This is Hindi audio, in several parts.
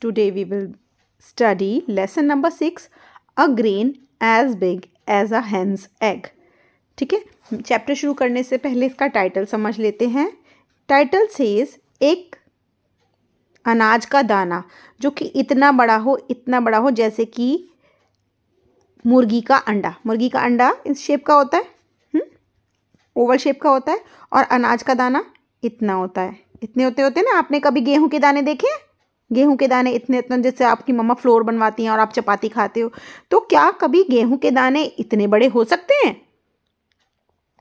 Today we will study lesson number six a grain as big as a hen's egg ठीक है चैप्टर शुरू करने से पहले इसका टाइटल समझ लेते हैं टाइटल सेज एक अनाज का दाना जो कि इतना बड़ा हो इतना बड़ा हो जैसे कि मुर्गी का अंडा मुर्गी का अंडा इस शेप का होता है ओवल शेप का होता है और अनाज का दाना इतना होता है इतने होते होते ना आपने कभी गेहूं के दाने देखे गेहूं के दाने इतने इतने जैसे आपकी मम्मा फ्लोर बनवाती हैं और आप चपाती खाते हो तो क्या कभी गेहूं के दाने इतने बड़े हो सकते हैं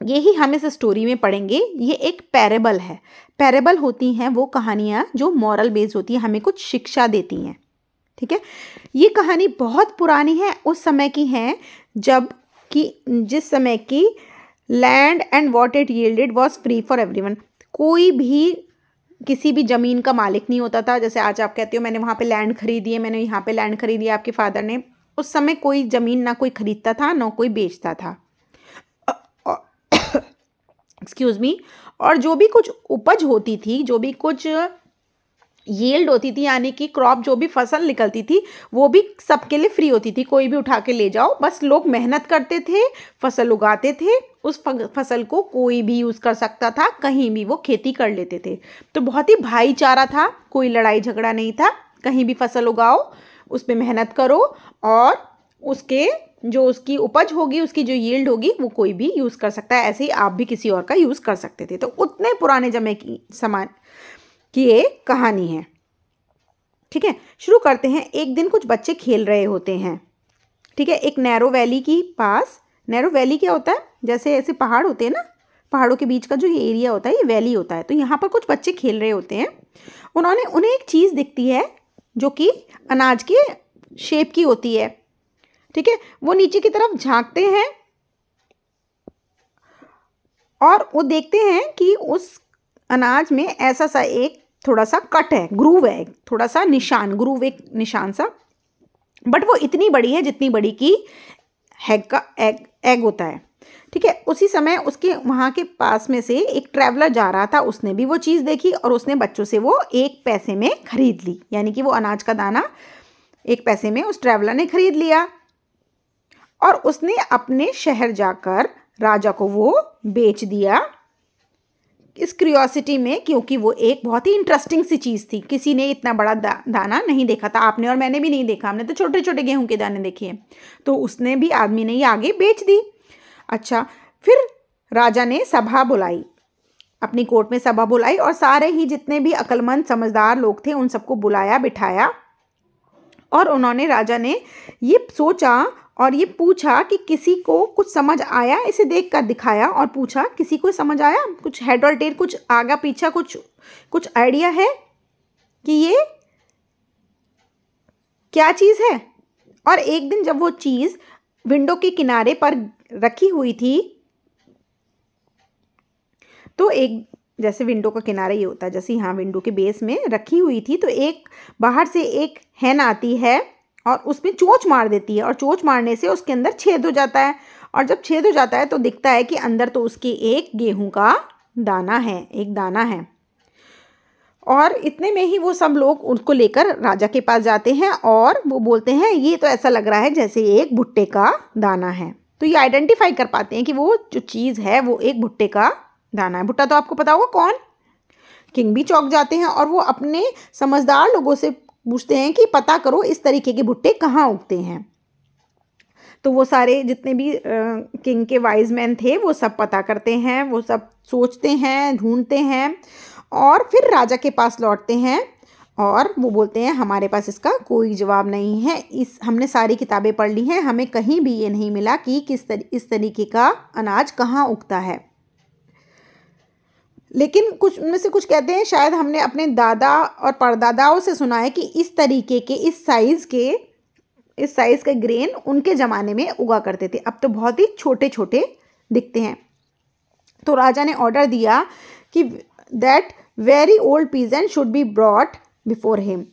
यही हम इस स्टोरी में पढ़ेंगे ये एक पैरेबल है पैरेबल होती हैं वो कहानियाँ जो मॉरल बेस्ड होती हैं हमें कुछ शिक्षा देती हैं ठीक है ये कहानी बहुत पुरानी है उस समय की है जब कि जिस समय की land and what it yielded was free for one कोई भी किसी भी ज़मीन का मालिक नहीं होता था जैसे आज आप कहते हो मैंने वहाँ पे लैंड खरीदी है मैंने यहाँ पे लैंड खरीदी है आपके फादर ने उस समय कोई ज़मीन ना कोई ख़रीदता था ना कोई बेचता था एक्सक्यूज़ मी और जो भी कुछ उपज होती थी जो भी कुछ येल्ड होती थी यानी कि क्रॉप जो भी फसल निकलती थी वो भी सबके लिए फ्री होती थी कोई भी उठा के ले जाओ बस लोग मेहनत करते थे फसल उगाते थे उस फसल को कोई भी यूज़ कर सकता था कहीं भी वो खेती कर लेते थे तो बहुत ही भाईचारा था कोई लड़ाई झगड़ा नहीं था कहीं भी फसल उगाओ उस पर मेहनत करो और उसके जो उसकी उपज होगी उसकी जो यील्ड होगी वो कोई भी यूज़ कर सकता है ऐसे ही आप भी किसी और का यूज़ कर सकते थे तो उतने पुराने जमे की समान की ये कहानी है ठीक है शुरू करते हैं एक दिन कुछ बच्चे खेल रहे होते हैं ठीक है एक नैरो वैली की पास नैरो वैली क्या होता है जैसे ऐसे पहाड़ होते हैं ना पहाड़ों के बीच का जो ये एरिया होता है ये वैली होता है तो यहाँ पर कुछ बच्चे खेल रहे होते हैं उन्होंने उन्हें एक चीज़ दिखती है जो कि अनाज के शेप की होती है ठीक है वो नीचे की तरफ झांकते हैं और वो देखते हैं कि उस अनाज में ऐसा सा एक थोड़ा सा कट है ग्रूव है थोड़ा सा निशान ग्रूव एक निशान सा बट वो इतनी बड़ी है जितनी बड़ी की हैग का एग एग होता है ठीक है उसी समय उसके वहाँ के पास में से एक ट्रैवलर जा रहा था उसने भी वो चीज़ देखी और उसने बच्चों से वो एक पैसे में खरीद ली यानी कि वो अनाज का दाना एक पैसे में उस ट्रैवलर ने खरीद लिया और उसने अपने शहर जाकर राजा को वो बेच दिया इस क्रियोसिटी में क्योंकि वो एक बहुत ही इंटरेस्टिंग सी चीज़ थी किसी ने इतना बड़ा दा, दाना नहीं देखा था आपने और मैंने भी नहीं देखा हमने तो छोटे छोटे गेहूं के दाने देखे हैं तो उसने भी आदमी ने ये आगे बेच दी अच्छा फिर राजा ने सभा बुलाई अपनी कोर्ट में सभा बुलाई और सारे ही जितने भी अक्लमंद समझदार लोग थे उन सबको बुलाया बिठाया और उन्होंने राजा ने ये सोचा और ये पूछा कि किसी को कुछ समझ आया इसे देख कर दिखाया और पूछा किसी को समझ आया कुछ हेड और टेर कुछ आगा पीछा कुछ कुछ आइडिया है कि ये क्या चीज़ है और एक दिन जब वो चीज़ विंडो के किनारे पर रखी हुई थी तो एक जैसे विंडो का किनारा ये होता है जैसे यहाँ विंडो के बेस में रखी हुई थी तो एक बाहर से एक हैन आती है और उसमें चोच मार देती है और चोच मारने से उसके अंदर छेद हो जाता है और जब छेद हो जाता है तो दिखता है कि अंदर तो उसके एक गेहूं का दाना है एक दाना है और इतने में ही वो सब लोग उनको लेकर राजा के पास जाते हैं और वो बोलते हैं ये तो ऐसा लग रहा है जैसे एक भुट्टे का दाना है तो ये आइडेंटिफाई कर पाते हैं कि वो जो चीज़ है वो एक भुट्टे का दाना है भुट्टा तो आपको पता होगा कौन किंग भी चौक जाते हैं और वो अपने समझदार लोगों से पूछते हैं कि पता करो इस तरीके के भुट्टे कहाँ उगते हैं तो वो सारे जितने भी आ, किंग के वाइज मैन थे वो सब पता करते हैं वो सब सोचते हैं ढूंढते हैं और फिर राजा के पास लौटते हैं और वो बोलते हैं हमारे पास इसका कोई जवाब नहीं है इस हमने सारी किताबें पढ़ ली हैं हमें कहीं भी ये नहीं मिला कि किस तर, इस तरीके का अनाज कहाँ उगता है लेकिन कुछ उनमें से कुछ कहते हैं शायद हमने अपने दादा और परदादाओं से सुना है कि इस तरीके के इस साइज़ के इस साइज़ के ग्रेन उनके ज़माने में उगा करते थे अब तो बहुत ही छोटे छोटे दिखते हैं तो राजा ने ऑर्डर दिया कि that very old peasant should be brought before him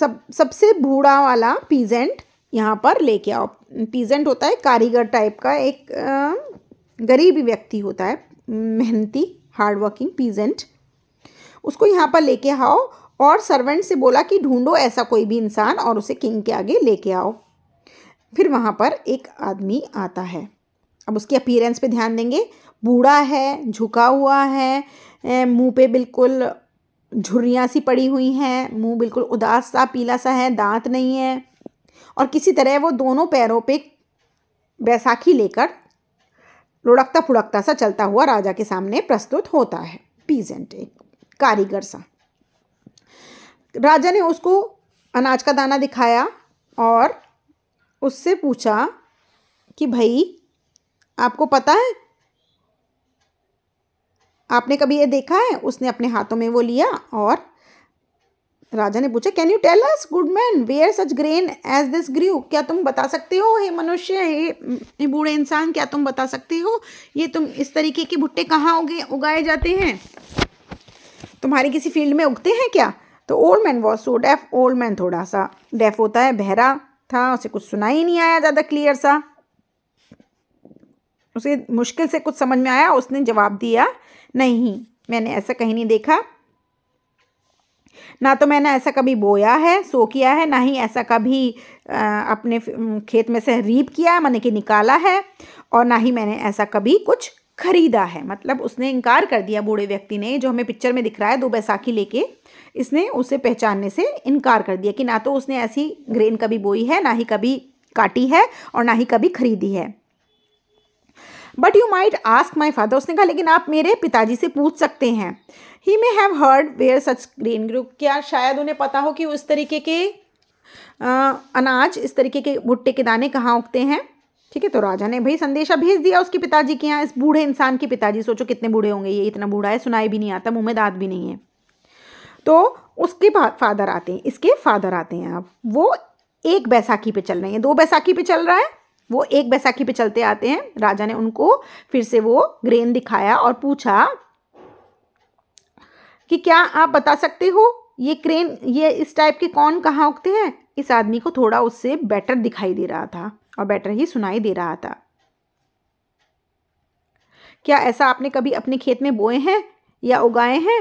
सब सबसे बूढ़ा वाला पीजेंट यहाँ पर लेके आओ पीजेंट होता है कारीगर टाइप का एक गरीब व्यक्ति होता है मेहनती हार्डवर्किंग पीजेंट उसको यहाँ पर लेके आओ और सर्वेंट से बोला कि ढूंढो ऐसा कोई भी इंसान और उसे किंग के आगे लेके आओ फिर वहाँ पर एक आदमी आता है अब उसकी अपीरेंस पे ध्यान देंगे बूढ़ा है झुका हुआ है मुंह पे बिल्कुल झुर्रियाँ सी पड़ी हुई हैं मुंह बिल्कुल उदास सा पीला सा है दांत नहीं है और किसी तरह वो दोनों पैरों पे बैसाखी लेकर लुढ़कता फुड़कता सा चलता हुआ राजा के सामने प्रस्तुत होता है पीजेंट एक कारीगर सा राजा ने उसको अनाज का दाना दिखाया और उससे पूछा कि भाई आपको पता है आपने कभी ये देखा है उसने अपने हाथों में वो लिया और राजा ने पूछा can you tell us good man where such grain as this grew क्या तुम बता सकते हो हे मनुष्य हे बूढ़े इंसान क्या तुम बता सकते हो ये तुम इस तरीके के भुट्टे कहाँ उगे उगाए जाते हैं तुम्हारी किसी फील्ड में उगते हैं क्या तो old man was so deaf old man थोड़ा सा डेफ होता है बहरा था उसे कुछ सुना ही नहीं आया ज़्यादा क्लियर सा उसे मुश्किल से कुछ समझ में आया उसने जवाब दिया नहीं मैंने ऐसा कहीं नहीं देखा ना तो मैंने ऐसा कभी बोया है सो किया है ना ही ऐसा कभी आ, अपने खेत में से रीप किया है मैंने कि निकाला है और ना ही मैंने ऐसा कभी कुछ खरीदा है मतलब उसने इनकार कर दिया बूढ़े व्यक्ति ने जो हमें पिक्चर में दिख रहा है दो बैसाखी लेके इसने उसे पहचानने से इनकार कर दिया कि ना तो उसने ऐसी ग्रेन कभी बोई है ना ही कभी काटी है और ना ही कभी खरीदी है but you might ask my father उसने कहा लेकिन आप मेरे पिताजी से पूछ सकते हैं he may have heard where such grain grew क्या शायद उन्हें पता हो कि उस तरीके के आ, अनाज इस तरीके के भुट्टे के दाने कहाँ उगते हैं ठीक है तो राजा ने भाई संदेशा भेज दिया उसके पिताजी के यहाँ इस बूढ़े इंसान के पिताजी सोचो कितने बूढ़े होंगे ये इतना बूढ़ा है सुनाई भी नहीं आता मुँह में दाँत भी नहीं है तो उसके फादर आते हैं इसके फादर आते हैं अब वो एक बैसाखी पे चल रहे हैं दो बैसाखी पे चल रहा है वो एक बैसाखी पे चलते आते हैं राजा ने उनको फिर से वो ग्रेन दिखाया और पूछा कि क्या आप बता सकते हो ये क्रेन ये इस टाइप के कौन कहाँ उगते हैं इस आदमी को थोड़ा उससे बेटर दिखाई दे रहा था और बेटर ही सुनाई दे रहा था क्या ऐसा आपने कभी अपने खेत में बोए हैं या उगाए हैं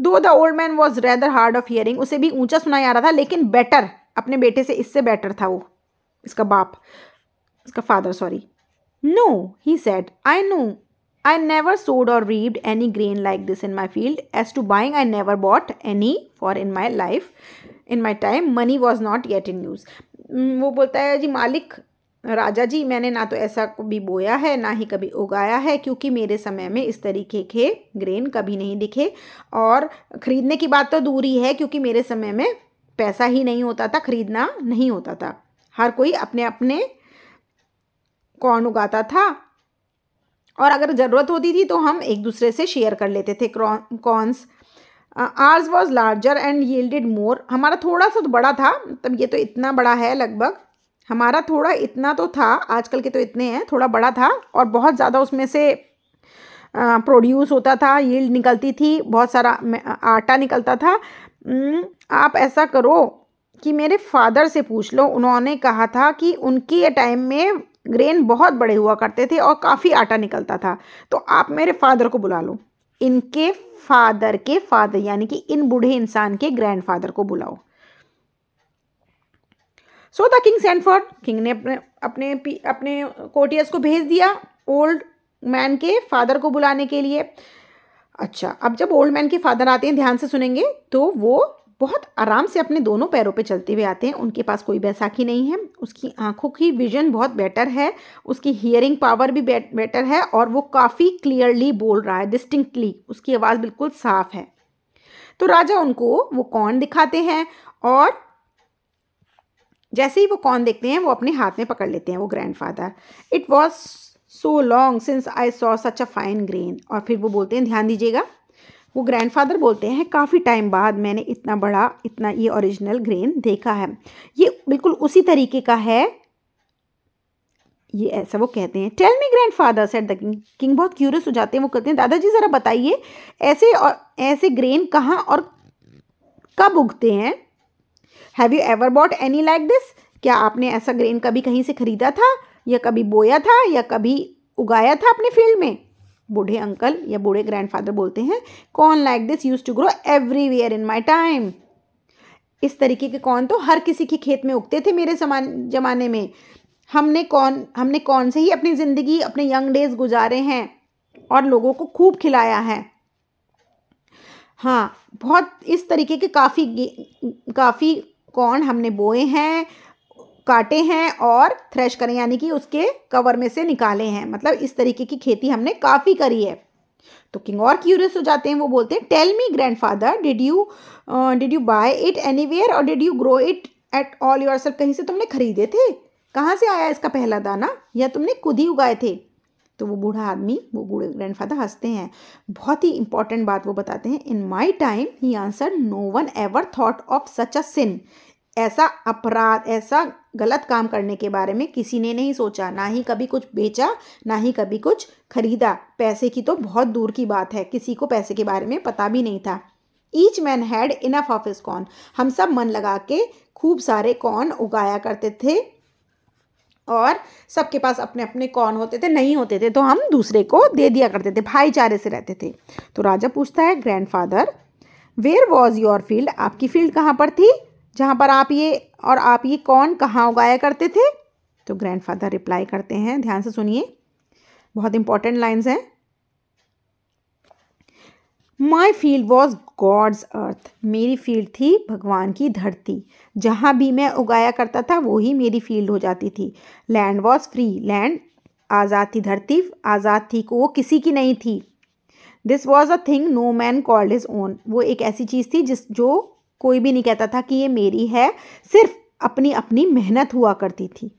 though the old man was rather hard of hearing उसे भी ऊंचा सुनाई आ रहा था लेकिन बेटर अपने बेटे से इससे बेटर था वो इसका बाप उसका father sorry no he said I know I never sowed or reaped any grain like this in my field as to buying I never bought any for in my life in my time money was not yet in use वो बोलता है जी मालिक राजा जी मैंने ना तो ऐसा कभी बोया है ना ही कभी उगाया है क्योंकि मेरे समय में इस तरीके के ग्रेन कभी नहीं दिखे और ख़रीदने की बात तो दूर ही है क्योंकि मेरे समय में पैसा ही नहीं होता था ख़रीदना नहीं होता था हर कोई अपने अपने कौन उगाता था और अगर ज़रूरत होती थी तो हम एक दूसरे से शेयर कर लेते थे corn's ears was larger and yielded more हमारा थोड़ा सा तो बड़ा था मतलब ये तो इतना बड़ा है लगभग हमारा थोड़ा इतना तो था आजकल के तो इतने हैं थोड़ा बड़ा था और बहुत ज़्यादा उसमें से प्रोड्यूस होता था यील्ड निकलती थी बहुत सारा आटा निकलता था आप ऐसा करो कि मेरे फादर से पूछ लो उन्होंने कहा था कि उनके टाइम में ग्रेन बहुत बड़े हुआ करते थे और काफ़ी आटा निकलता था तो आप मेरे फादर को बुला लो इनके फादर के फादर यानी कि इन बूढ़े इंसान के ग्रैंडफादर को बुलाओ so the king send king ने अपने अपने अपने कोटियर्स को भेज दिया ओल्ड मैन के फादर को बुलाने के लिए अच्छा अब जब ओल्ड मैन के फादर आते हैं ध्यान से सुनेंगे तो वो बहुत आराम से अपने दोनों पैरों पे चलते हुए आते हैं उनके पास कोई बैसाखी नहीं है उसकी आंखों की विजन बहुत बेटर है उसकी हियरिंग पावर भी बेटर है और वो काफ़ी क्लियरली बोल रहा है डिस्टिंक्टली उसकी आवाज़ बिल्कुल साफ है तो राजा उनको वो कौन दिखाते हैं और जैसे ही वो कौन देखते हैं वो अपने हाथ में पकड़ लेते हैं वो father it was so long since I saw such a fine grain और फिर वो बोलते हैं ध्यान दीजिएगा वो ग्रैंडफादर बोलते हैं काफ़ी टाइम बाद मैंने इतना बड़ा इतना ये ओरिजिनल ग्रेन देखा है ये बिल्कुल उसी तरीके का है ये ऐसा वो कहते हैं tell me grandfather said the king king बहुत क्यूरियस हो जाते हैं वो कहते हैं दादाजी ज़रा बताइए ऐसे और ऐसे ग्रेन कहाँ और कब उगते हैं have you ever bought any like this क्या आपने ऐसा ग्रेन कभी कहीं से ख़रीदा था या कभी बोया था या कभी उगाया था अपने फील्ड में बूढ़े अंकल या बूढ़े ग्रैंडफादर बोलते हैं corn like this used to grow everywhere in my time इस तरीके के कॉर्न तो हर किसी के खेत में उगते थे मेरे समान जमाने में हमने कौन हमने कौन से ही अपनी ज़िंदगी अपने यंग डेज गुजारे हैं और लोगों को खूब खिलाया है हाँ बहुत इस तरीके के काफ़ी काफ़ी कौन हमने बोए हैं काटे हैं और थ्रेश करें यानी कि उसके कवर में से निकाले हैं मतलब इस तरीके की खेती हमने काफ़ी करी है तो किंग और क्यूरियस हो जाते हैं वो बोलते हैं tell me grandfather did you did you buy it anywhere or did you grow it at all yourself कहीं से तुमने खरीदे थे कहाँ से आया इसका पहला दाना या तुमने खुद ही उगाए थे तो वो बूढ़ा आदमी वो बूढ़े ग्रैंड फादर हंसते हैं बहुत ही इंपॉर्टेंट बात वो बताते हैं in my time he answered no one ever thought of such a sin ऐसा अपराध ऐसा गलत काम करने के बारे में किसी ने नहीं सोचा ना ही कभी कुछ बेचा ना ही कभी कुछ खरीदा पैसे की तो बहुत दूर की बात है किसी को पैसे के बारे में पता भी नहीं था each man had enough of his corn हम सब मन लगा के खूब सारे कॉर्न उगाया करते थे और सबके पास अपने अपने कौन होते थे नहीं होते थे तो हम दूसरे को दे दिया करते थे भाईचारे से रहते थे तो राजा पूछता है grandfather where was your field आपकी फील्ड कहाँ पर थी जहाँ पर आप ये और आप ये कौन कहाँ उगाया करते थे तो ग्रैंडफादर रिप्लाई करते हैं ध्यान से सुनिए बहुत इंपॉर्टेंट लाइन्स हैं my field was God's earth मेरी फील्ड थी भगवान की धरती जहाँ भी मैं उगाया करता था वो ही मेरी फील्ड हो जाती थी लैंड वॉज फ्री लैंड आज़ाद थी धरती आज़ाद थी वो किसी की नहीं थी this was a thing no man called his own वो एक ऐसी चीज़ थी जिस जो कोई भी नहीं कहता था कि ये मेरी है सिर्फ अपनी अपनी मेहनत हुआ करती थी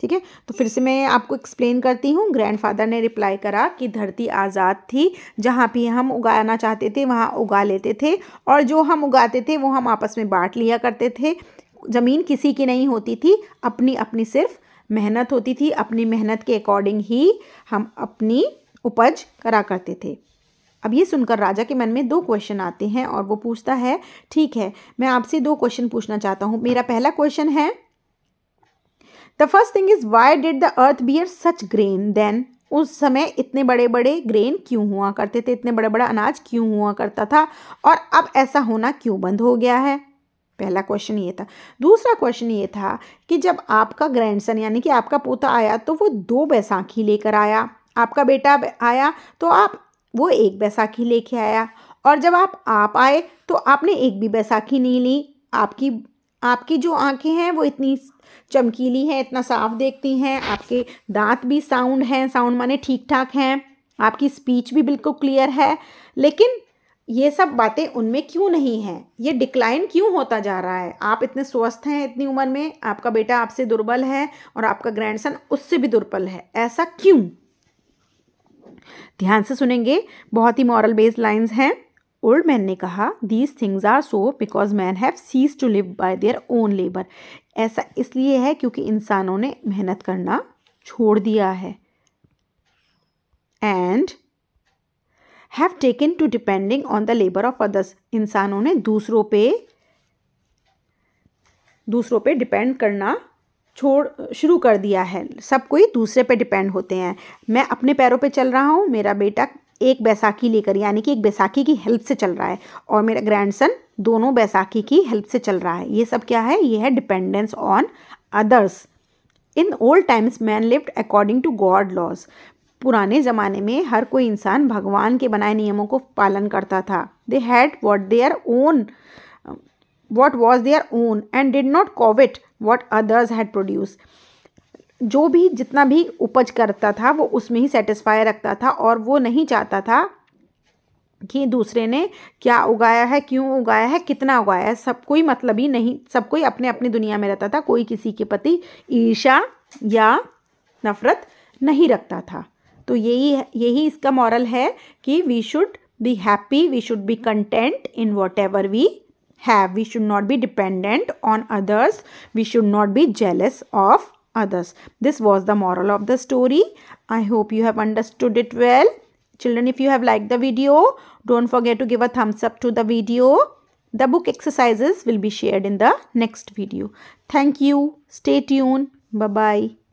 ठीक है तो फिर से मैं आपको एक्सप्लेन करती हूँ ग्रैंडफादर ने रिप्लाई करा कि धरती आज़ाद थी जहाँ भी हम उगाना चाहते थे वहाँ उगा लेते थे और जो हम उगाते थे वो हम आपस में बांट लिया करते थे ज़मीन किसी की नहीं होती थी अपनी अपनी सिर्फ मेहनत होती थी अपनी मेहनत के अकॉर्डिंग ही हम अपनी उपज करा करते थे अब ये सुनकर राजा के मन में दो क्वेश्चन आते हैं और वो पूछता है ठीक है मैं आपसे दो क्वेश्चन पूछना चाहता हूँ मेरा पहला क्वेश्चन है the first thing is why did the earth bear such grain then उस समय इतने बड़े बड़े ग्रेन क्यों हुआ करते थे इतने बड़े बड़े अनाज क्यों हुआ करता था और अब ऐसा होना क्यों बंद हो गया है पहला क्वेश्चन ये था दूसरा क्वेश्चन ये था कि जब आपका ग्रैंडसन यानी कि आपका पोता आया तो वो दो बैसाखी लेकर आया आपका बेटा आया तो आप वो एक बैसाखी लेके आया और जब आप आप आए तो आपने एक भी बैसाखी नहीं ली आपकी आपकी जो आंखें हैं वो इतनी चमकीली हैं इतना साफ देखती हैं आपके दांत भी साउंड हैं साउंड माने ठीक ठाक हैं आपकी स्पीच भी बिल्कुल क्लियर है लेकिन ये सब बातें उनमें क्यों नहीं हैं ये डिक्लाइन क्यों होता जा रहा है आप इतने स्वस्थ हैं इतनी उम्र में आपका बेटा आपसे दुर्बल है और आपका ग्रैंडसन उससे भी दुर्बल है ऐसा क्यों ध्यान से सुनेंगे बहुत ही मॉरल बेस्ड लाइन्स हैं ओल्ड मैन ने कहा these things are so because man have cease to live by their own labour ऐसा इसलिए है क्योंकि इंसानों ने मेहनत करना छोड़ दिया है and have taken to depending on the labour of others इंसानों ने दूसरों पे दूसरों पे डिपेंड करना छोड़ शुरू कर दिया है सब कोई दूसरे पे डिपेंड होते हैं मैं अपने पैरों पे चल रहा हूँ मेरा बेटा एक बैसाखी लेकर यानी कि एक बैसाखी की हेल्प से चल रहा है और मेरा ग्रैंडसन दोनों बैसाखी की हेल्प से चल रहा है ये सब क्या है ये है dependence on others in old times man lived according to God laws पुराने ज़माने में हर कोई इंसान भगवान के बनाए नियमों को पालन करता था they had what their own what was their own and did not covet what others had produce जो भी जितना भी उपज करता था वो उसमें ही सेटिस्फाई रखता था और वो नहीं चाहता था कि दूसरे ने क्या उगाया है क्यों उगाया है कितना उगाया है सब कोई मतलब ही नहीं सब कोई अपने अपनी दुनिया में रहता था कोई किसी के प्रति ईर्षा या नफ़रत नहीं रखता था तो यही यही इसका मॉरल है कि we should be happy we should be content in whatever we have. We should not be dependent on others. We should not be jealous of others. This was the moral of the story. I hope you have understood it well. Children, if you have liked the video, don't forget to give a thumbs up to the video. The book exercises will be shared in the next video. Thank you. Stay tuned. Bye-bye.